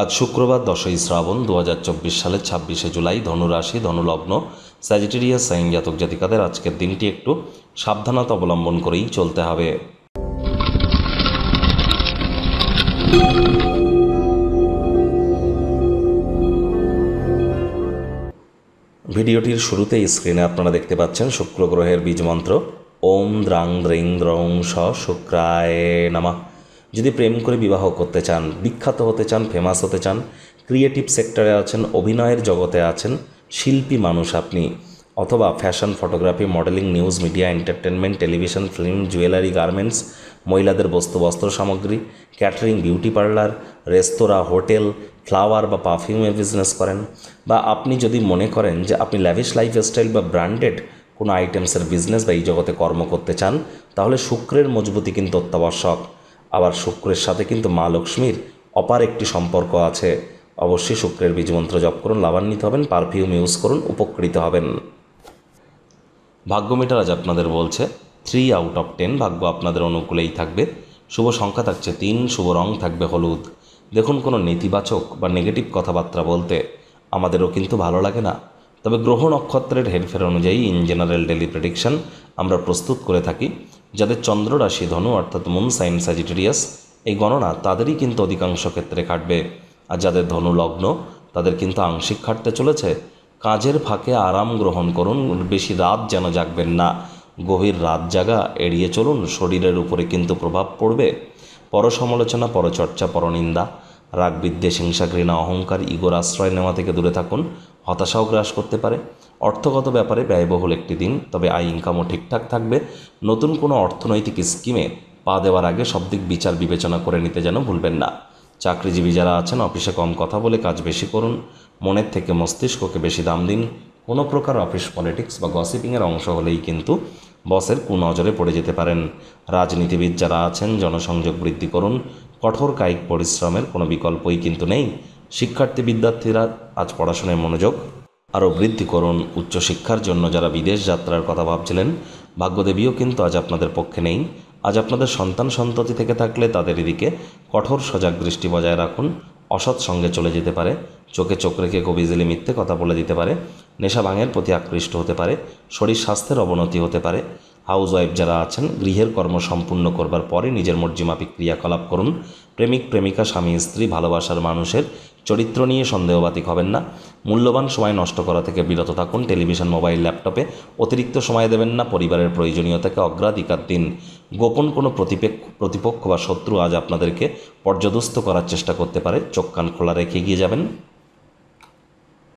আজ শুক্রবার দশই শ্রাবণ দু হাজার চব্বিশ সালের ছাব্বিশে জুলাই ধনুরাশি ধনুলগ্ন স্যাজিটেরিয়াস সাইন জাতক জাতিকাদের আজকের দিনটি একটু সাবধানতা অবলম্বন করেই চলতে হবে ভিডিওটির শুরুতে স্ক্রিনে আপনারা দেখতে পাচ্ছেন শুক্র গ্রহের বীজ মন্ত্র ওম দ্রাং দ্রিং দ্রং স শুক্রায় নামা যদি প্রেম করে বিবাহ করতে চান বিখ্যাত হতে চান ফেমাস হতে চান ক্রিয়েটিভ সেক্টরে আছেন অভিনয়ের জগতে আছেন শিল্পী মানুষ আপনি অথবা fashion photography modelling news media entertainment television film jewellery garments মহিলাদের বস্তু বস্ত্র সামগ্রী ক্যাটারিং বিউটি পার্লার রেস্তোরাঁ হোটেল ফ্লাওয়ার বা পারফিউমের বিজনেস করেন বা আপনি যদি মনে করেন যে আপনি ল্যাভিশ লাইফস্টাইল বা ব্র্যান্ডেড কোনো আইটেমসের বিজনেস বা এই জগতে কর্ম করতে চান তাহলে শুক্রের মজবুতি কিন্তু অত্যাবশ্যক আবার শুক্রের সাথে কিন্তু মা লক্ষ্মীর অপার একটি সম্পর্ক আছে অবশ্যই শুক্রের বীজমন্ত্র জপ করুন লাভান্বিত হবেন পারফিউম ইউজ করুন উপকৃত হবেন ভাগ্যমিটার আজ আপনাদের বলছে থ্রি আউট অফ টেন ভাগ্য আপনাদের অনুকূলেই থাকবে শুভ সংখ্যা থাকছে তিন শুভ রং থাকবে হলুদ দেখুন কোনো নেতিবাচক বা নেগেটিভ কথাবার্তা বলতে আমাদেরও কিন্তু ভালো লাগে না তবে গ্রহ নক্ষত্রের হেরফের অনুযায়ী ইন জেনারেল ডেলি প্রেডিকশান আমরা প্রস্তুত করে থাকি যাদের চন্দ্র রাশি ধনু অর্থাৎ মুন সাইন স্যাজিটেরিয়াস এই গণনা তাদেরই কিন্তু অধিকাংশ ক্ষেত্রে কাটবে আর যাদের ধনু লগ্ন তাদের কিন্তু আংশিক খাটতে চলেছে কাজের ফাঁকে আরাম গ্রহণ করুন বেশি রাত যেন জাগবেন না গভীর রাত জাগা এড়িয়ে চলুন শরীরের উপরে কিন্তু প্রভাব পড়বে পর সমালোচনা পরচর্চা পরনিন্দা রাগ বিদ্বেষ হিংসা ঘৃণা অহংকার ইগোর আশ্রয় নেওয়া থেকে দূরে থাকুন হতাশাও গ্রাস করতে পারে অর্থগত ব্যাপারে ব্যয়বহুল একটি দিন তবে আয় ইনকামও ঠিকঠাক থাকবে নতুন কোনো অর্থনৈতিক স্কিমে পা দেওয়ার আগে সব দিক বিচার বিবেচনা করে নিতে যেন ভুলবেন না চাকরিজীবী যারা আছেন অফিসে কম কথা বলে কাজ বেশি করুন মনের থেকে মস্তিষ্ককে বেশি দাম দিন কোনো প্রকার অফিস পলিটিক্স বা গসিপিংয়ের অংশ হলেই কিন্তু বসের কুনজরে পড়ে যেতে পারেন রাজনীতিবিদ যারা আছেন জনসংযোগ বৃদ্ধি করুন কঠোর কায়িক পরিশ্রমের কোনো বিকল্পই কিন্তু নেই শিক্ষার্থী বিদ্যার্থীরা আজ পড়াশোনায় মনোযোগ আরও বৃদ্ধি করুন উচ্চশিক্ষার জন্য যারা বিদেশ যাত্রার কথা ভাবছিলেন ভাগ্যদেবীও কিন্তু আজ আপনাদের পক্ষে নেই আজ আপনাদের সন্তান সন্ততি থেকে থাকলে তাদের এদিকে কঠোর সজাগ দৃষ্টি বজায় রাখুন অসৎ সঙ্গে চলে যেতে পারে চোখে চোখ রেখে কবিজেলি মিথ্যে কথা বলে দিতে পারে নেশা ভাঙের প্রতি আকৃষ্ট হতে পারে শরীর স্বাস্থ্যের অবনতি হতে পারে হাউস ওয়াইফ যারা আছেন গৃহের কর্ম সম্পূর্ণ করবার পরে নিজের মর্জিমাপিক ক্রিয়াকলাপ করুন প্রেমিক প্রেমিকা স্বামী স্ত্রী ভালোবাসার মানুষের চরিত্র নিয়ে সন্দেহবাতিক হবেন না মূল্যবান সময় নষ্ট করা থেকে বিরত থাকুন টেলিভিশন মোবাইল ল্যাপটপে অতিরিক্ত সময় দেবেন না পরিবারের প্রয়োজনীয়তাকে অগ্রাধিকার দিন গোপন কোনো প্রতিপক্ষ বা শত্রু আজ আপনাদেরকে পর্যদস্ত করার চেষ্টা করতে পারে চোখ কান খোলা রেখে গিয়ে যাবেন